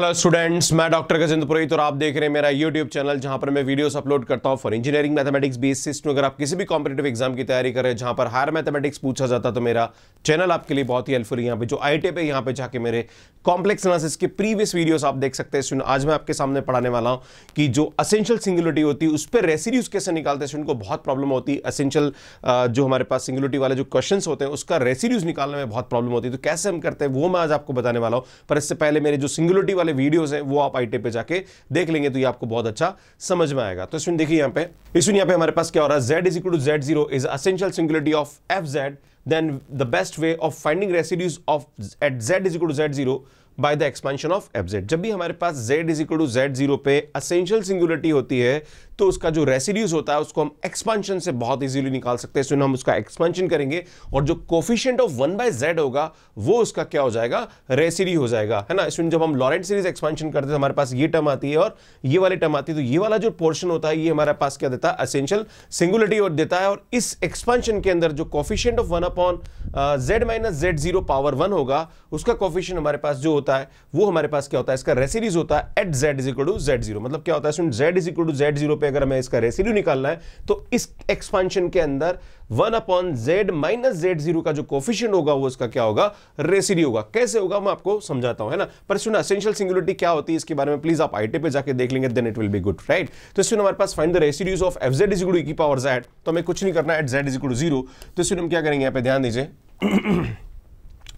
hello students मैं doctor Gajendra Purohit और आप देख रहे हैं मेरा यूट्यूब चैनल जहां पर मैं वीडियोस अपलोड करता हूं for engineering mathematics basis to अगर आप किसी भी कॉम्पिटेटिव एग्जाम की तैयारी कर रहे हैं जहां पर हायर मैथमेटिक्स पूछा जाता तो मेरा चैनल आपके लिए बहुत ही हेल्पफुल यहाँ पे जो आई टी पे यहाँ पे जाके मेरे कॉम्प्लेक्स एनालिसिस के प्रीवियस वीडियोस आप देख सकते हैं आज मैं आपके सामने पढ़ाने वाला हूँ कि जो असेंशियल सिंगुलिटी होती है उस पर रेसिड्यूज कैसे निकालते हैं स्टूडेंट को बहुत प्रॉब्लम होती है असेंशियल जो हमारे पास सिंगुलिटी वाले जो क्वेश्चन होते हैं उसका रेसिड्यूज निकालने में बहुत प्रॉब्लम होती है तो कैसे हम करते हैं वो मैं आज आपको बताने वाला हूँ पर इससे पहले मेरे जो सिंगुलिटी वाले वाले वीडियोस हैं वो आप आईटी पे जाके देख लेंगे तो ये आपको बहुत अच्छा समझ में आएगा तो इसमें देखिए यहाँ पे इसमें यहाँ पे हमारे पास क्या हो रहा है Z is equal to Z zero is essential singularity of F Z then the best way of finding residues of at Z is equal to Z zero by the expansion of F Z जब भी हमारे पास Z is equal to Z zero पे essential singularity होती है तो उसका जो रेसिड्यूज होता है उसको हम एक्सपेंशन से बहुत इजीली निकाल सकते हैं सो हम उसका एक्सपेंशन करेंगे और जो coefficient of one by Z होगा वो उसका क्या हो जाएगा रेसिडी हो जाएगा है ना इसमें जब हम लॉरेंट सीरीज एक्सपेंशन करते हैं तो हमारे पास ये टर्म आती है और ये वाली टर्म आती है तो ये वाला जो पोर्शन होता है ये हमारे पास क्या देता है असेंशियल सिंगुलरिटी और देता है और इस एक्सपेंशन के अंदर जो coefficient of one upon Z minus Z zero power one होगा उसका कोफिशियंट हमारे पास जो होता होता है वो हमारे पास क्या होता है इसका रेसिडीज होता है at Z is equal to Z zero मतलब क्या होता है सुन Z is equal to Z zero पे अगर हमें इसका रेसिड्यू निकालना है तो इस एक्सपांशन के अंदर one upon Z minus Z zero का जो कोफिशियंट होगा वो इसका क्या होगा रेसिडी होगा कैसे होगा मैं आपको समझाता हूं है ना पर सुन असेंशियल सिंगुलरिटी क्या होती है इसके बारे में प्लीज आप आईटी पे जाके देख लेंगे then it will be good right तो सुन हमारे पास find the residues of F Z is equal to E power Z तो हमें कुछ नहीं करना at Z is equal to zero तो सुन हम क्या करेंगे यहाँ पे ध्यान दीजिए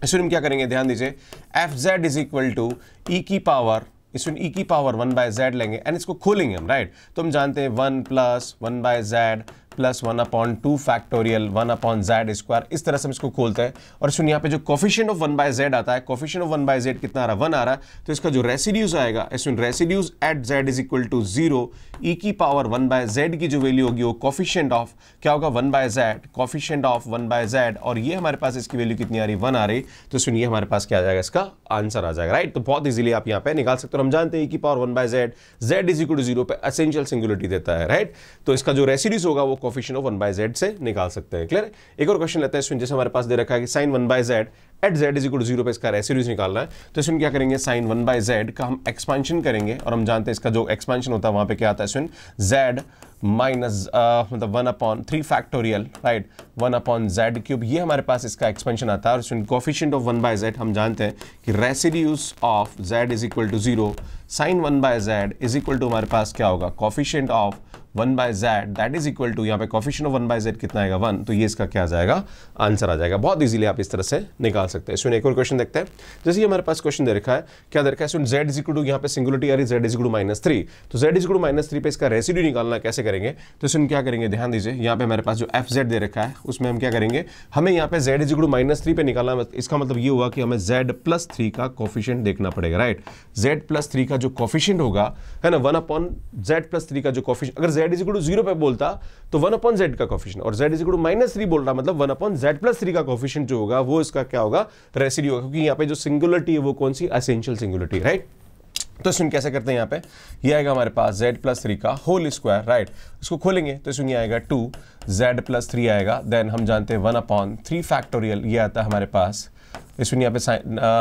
इसमें हम क्या करेंगे ध्यान दीजिए F Z is equal to E की पावर इसमें ई की पावर वन बाय जेड लेंगे एंड इसको खोलेंगे हम राइट तो हम जानते हैं one plus one by Z plus one upon two factorial one upon Z square इस तरह से हम इसको खोलते हैं और सुन यहाँ पे जो coefficient of one by Z आता है coefficient of one by Z कितना आ रहा है वन आ रहा है तो इसका जो रेसिड्यूज आएगा सुन residues at Z is equal to zero E की पावर वन बाय जेड की जो वैल्यू होगी वो कॉफिशियंट ऑफ क्या होगा one by Z coefficient of one by Z और ये हमारे पास इसकी वैल्यू कितनी आ रही है वन आ रही तो सुन ये हमारे पास क्या आ जाएगा इसका आंसर आ जाएगा राइट तो बहुत इजीली आप यहाँ पे निकाल सकते हो हम जानते हैं ई e की power one by Z Z is equal to zero पे असेंशियल सिंगुलरिटी देता है राइट तो इसका जो रेसिड्यूज होगा वो coefficient of one by Z से निकाल सकते हैं क्लियर एक और क्वेश्चन लेते हैं इसमें जैसे हमारे पास दे रखा है कि sine one by Z at Z is equal zero पे इसका रेसिड्यूज निकालना है तो इसमें क्या करेंगे साइन वन बाय जेड का हम एक्सपांशन करेंगे और हम जानते हैं इसका जो एक्सपांशन होता है वहाँ पर क्या आता है इसमें जेड माइनस मतलब one upon three factorial right one upon Z cube ये हमारे पास इसका एक्सपेंशन आता है और इसमें coefficient of one by Z हम जानते हैं कि residues of Z is equal to zero sine one by Z is equal to हमारे पास क्या होगा coefficient of one by Z that is equal to यहाँ पे coefficient of one by Z कितना आएगा वन तो ये इसका क्या आ जाएगा आंसर आ जाएगा बहुत इजीली आप इस तरह से निकाल सकते हैं इसमें एक और क्वेश्चन देखते हैं जैसे हमारे पास क्वेश्चन दे रखा है क्या दे रखा है इसमें जेड इज इक्वल टू यहाँ पे सिंगुलटी आ रही Z is equal minus three तो Z is equal minus three पर इसका रेसिड्यू निकालना कैसे करेंगे तो इसमें क्या करेंगे ध्यान दीजिए यहाँ पे हमारे पास जो एफ जेड दे रखा है उसमें हम क्या करेंगे हमें यहाँ पे Z is equal minus three पे निकालना इसका मतलब ये हुआ कि हमें जेड प्लस थ्री का कॉफिशियंट देखना पड़ेगा राइट जेड प्लस थ्री का जो कॉफिशियंट होगा है ना one upon Z plus three का जो कॉफिशियंट अगर जेड इज टू जीरो पे बोलता तो वन अपॉन जेड का कॉफिशन और Z is to minus three बोल रहा मतलब one upon Z plus three का कॉफिशन जो होगा वो इसका क्या होगा रेसिडी होगा क्योंकि यहाँ पे जो सिंगुलरिटी है वो कौन सी असेंशियल सिंगुलरिटी राइट तो सुन कैसे करते हैं यहाँ पे ये आएगा हमारे पास जेड प्लस थ्री का होल स्क्वायर राइट इसको खोलेंगे तो सुनिए आएगा टू जेड प्लस थ्री आएगा देन हम जानते हैं वन अपॉन थ्री फैक्टोरियल ये आता है हमारे पास इस यहाँ पे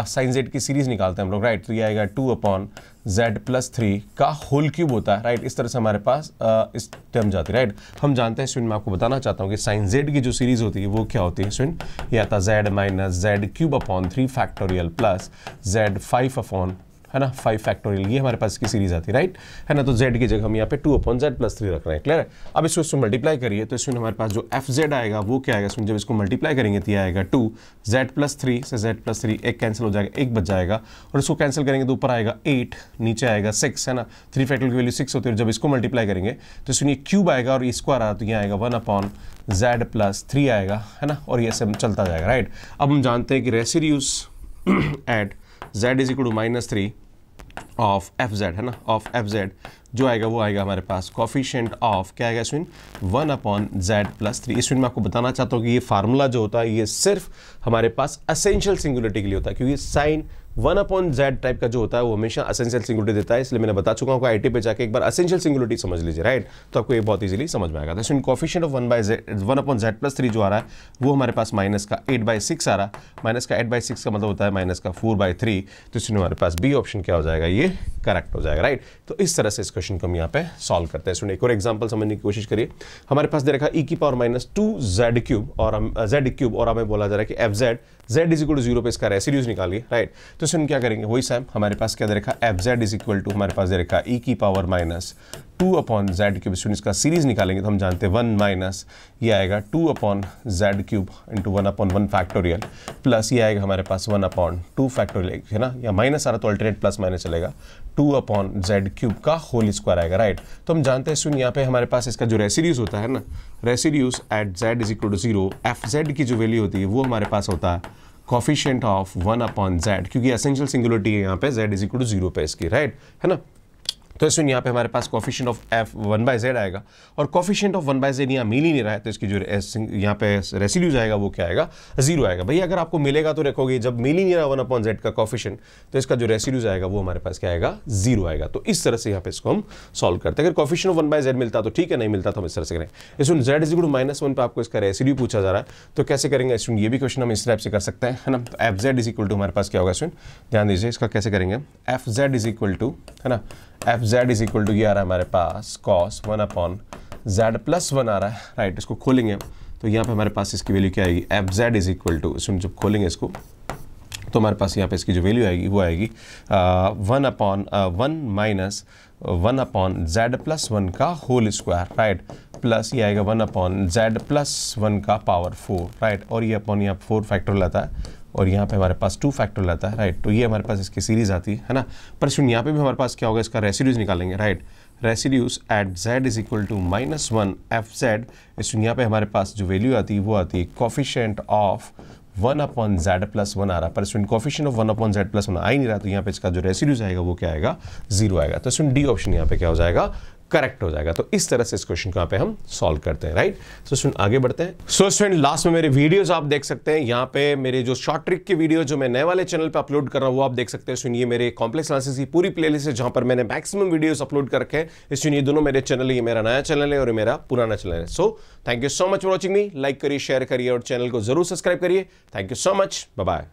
साइन जेड की सीरीज निकालते हैं हम लोग राइट तो ये आएगा two upon Z plus three का होल क्यूब होता है राइट इस तरह से हमारे पास आ, इस टर्म जाती है राइट हम जानते हैं स्विन मैं आपको बताना चाहता हूँ कि साइन जेड की जो सीरीज होती है वो क्या होती है स्विन ये आता है Z minus Z cube upon three factorial plus Z five upon है ना फाइव फैक्टोरियल ये हमारे पास की सीरीज आती है राइट है ना तो जेड की जगह हम यहाँ पे two upon Z plus three रख रहे हैं क्लियर है अब इसको इसको मल्टीप्लाई करिए तो इसमें हमारे पास जो एफ जेड आएगा वो क्या आएगा इसमें जब इसको मल्टीप्लाई करेंगे तो आएगा टू जेड प्लस थ्री से जेड प्लस थ्री एक कैंसिल हो जाएगा एक बच जाएगा और इसको कैंसिल करेंगे तो ऊपर आएगा एट नीचे आएगा सिक्स है ना थ्री फैक्टोरियल की वैल्यू सिक्स होती है और जब इसको मल्टीप्लाई करेंगे तो इसमें क्यूब आएगा और इसको रहा है तो ये आएगा one upon Z plus three आएगा है ना और ये सब चलता जाएगा राइट अब हम जानते हैं कि residues at z is equal to minus three of F Z है ना ऑफ एफ जेड जो आएगा वो आएगा हमारे पास कॉफिशेंट ऑफ क्या आएगा sine one upon Z plus three इसविन में आपको बताना चाहता हूँ कि ये फार्मूला जो होता है ये सिर्फ हमारे पास असेंशियल सिंगुलरिटी के लिए होता है क्योंकि sine one upon Z type का जो होता है वो हमेशा असेंशियल सिंगुलिटी देता है इसलिए मैंने बता चुका हूँ आई टी पे जाकर एक बार असेंशियल सिंगुलिटी समझ लीजिए राइट तो आपको ये बहुत इजीली समझ में आएगा तो इन coefficient of one by z one upon Z plus three जो आ रहा है वो हमारे पास माइनस का एट बाई सिक्स आ रहा है माइनस का एट बाई सिक्स का मतलब होता है माइनस का फोर बाई थ्री तो इसमें हमारे पास बी ऑप्शन क्या हो जाएगा ये करेक्ट हो जाएगा राइट तो इस तरह से इस क्वेश्चन को हम यहाँ पे सॉल्व करते हैं सुनिए एक और एग्जाम्पल समझने की कोशिश करिए हमारे पास दे रखा ई e की power minus two z cube और हम जेड क्यूब और हमें बोला जा रहा है कि f z Z is equal to zero पे इसका रेसिड्यूज निकालिए राइट तो क्वेश्चन क्या करेंगे वही सैम हमारे पास क्या दे रखा है f Z is equal to हमारे पास दे रखा है e ई की power minus two upon Z cube student इसका सीरीज निकालेंगे तो हम जानते हैं वन माइनस ये आएगा two upon Z cube into one upon one factorial plus ये आएगा हमारे पास वन अपॉन टू फैक्टोरियल है ना या माइनस आ रहा तो अल्टरनेट प्लस माइनस चलेगा टू अपॉन जेड क्यूब का होल स्क्वायर आएगा राइट तो हम जानते हैं स्टूडेंट यहाँ पे हमारे पास इसका जो रेसिड्यूज होता है ना residues at Z is equal to zero f z की जो वैल्यू होती है वो हमारे पास होता है coefficient of one upon z क्योंकि एसेंशियल सिंगुलरिटी है यहाँ पे Z is equal to zero पे इसकी राइट है ना तो इस यहाँ पे हमारे पास coefficient of f one by z आएगा और coefficient of one by z यहाँ मिल ही नहीं रहा है तो इसकी जो यहाँ पे रेसिड्यूज आएगा वो क्या आएगा जीरो आएगा भैया अगर आपको मिलेगा तो रखोगे जब मिल ही नहीं रहा वन अपॉन जेड का कॉफिशेंट तो इसका जो रेसिड्यूज आएगा वो हमारे पास क्या आएगा जीरो आएगा तो इस तरह से यहाँ पे इसको हम सॉल्व करते हैं अगर coefficient of one by z मिलता तो ठीक है नहीं मिलता तो हम इस तरह से करें इसमें z is good minus one पर आपको इसका रेसिड्यू पूछा जा रहा है तो कैसे करेंगे इस ये भी क्वेश्चन हम इस टाइप से कर सकते हैं ना तो f Z is equal to हमारे पास क्या होगा इसमें ध्यान दीजिए इसका कैसे करेंगे f Z is equal to है ना f z is equal to ये आ रहा है हमारे पास cos one upon Z plus one आ रहा है राइट इसको खोलेंगे तो यहाँ पे हमारे पास इसकी वैल्यू क्या आएगी f Z is equal to इसमें जब खोलेंगे इसको तो हमारे पास यहाँ पे इसकी जो वैल्यू आएगी वो आएगी one upon one minus one upon Z plus one का होल स्क्वायर राइट प्लस ये आएगा one upon Z plus one का पावर फोर राइट और ये अपॉन यहाँ फोर फैक्टर लाता है और यहाँ पे हमारे पास टू फैक्टर रहता है राइट तो ये हमारे पास इसकी सीरीज आती है ना पर सुन यहाँ पे भी हमारे पास क्या होगा इसका रेसिड्यूज निकालेंगे right residues at Z is equal to minus one f z इस यहाँ पे हमारे पास जो वैल्यू आती है वो आती है coefficient of one upon Z plus one आ रहा पर student coefficient of one upon Z plus one आ ही नहीं रहा तो यहाँ पे इसका जो रेसिड्यूज आएगा वो क्या आएगा जीरो आएगा तो स्टूडेंट डी ऑप्शन यहाँ पे क्या हो जाएगा करेक्ट हो जाएगा तो इस तरह से इस क्वेश्चन को यहाँ पे हम सॉल्व करते हैं राइट सो तो स्टूडेंट आगे बढ़ते हैं सो so, स्टूडेंट लास्ट में मेरे वीडियोस आप देख सकते हैं यहाँ पे मेरे जो शॉर्ट ट्रिक की वीडियो जो मैं नए वाले चैनल पे अपलोड कर रहा हूँ वो आप देख सकते हैं सुनिए मेरे कॉम्प्लेक्स क्लासेस की पूरी प्ले है जहाँ पर मैंने मैक्सिमम वीडियोज अपलोड कर रखे हैं सुनिए दोनों मेरे चैनल ये मेरा नया चैनल है और मेरा पुराना चैनल है so thank you so much for watching me like करिए शेयर करिए और चैनल को जरूर सब्सक्राइब करिए thank you so much bye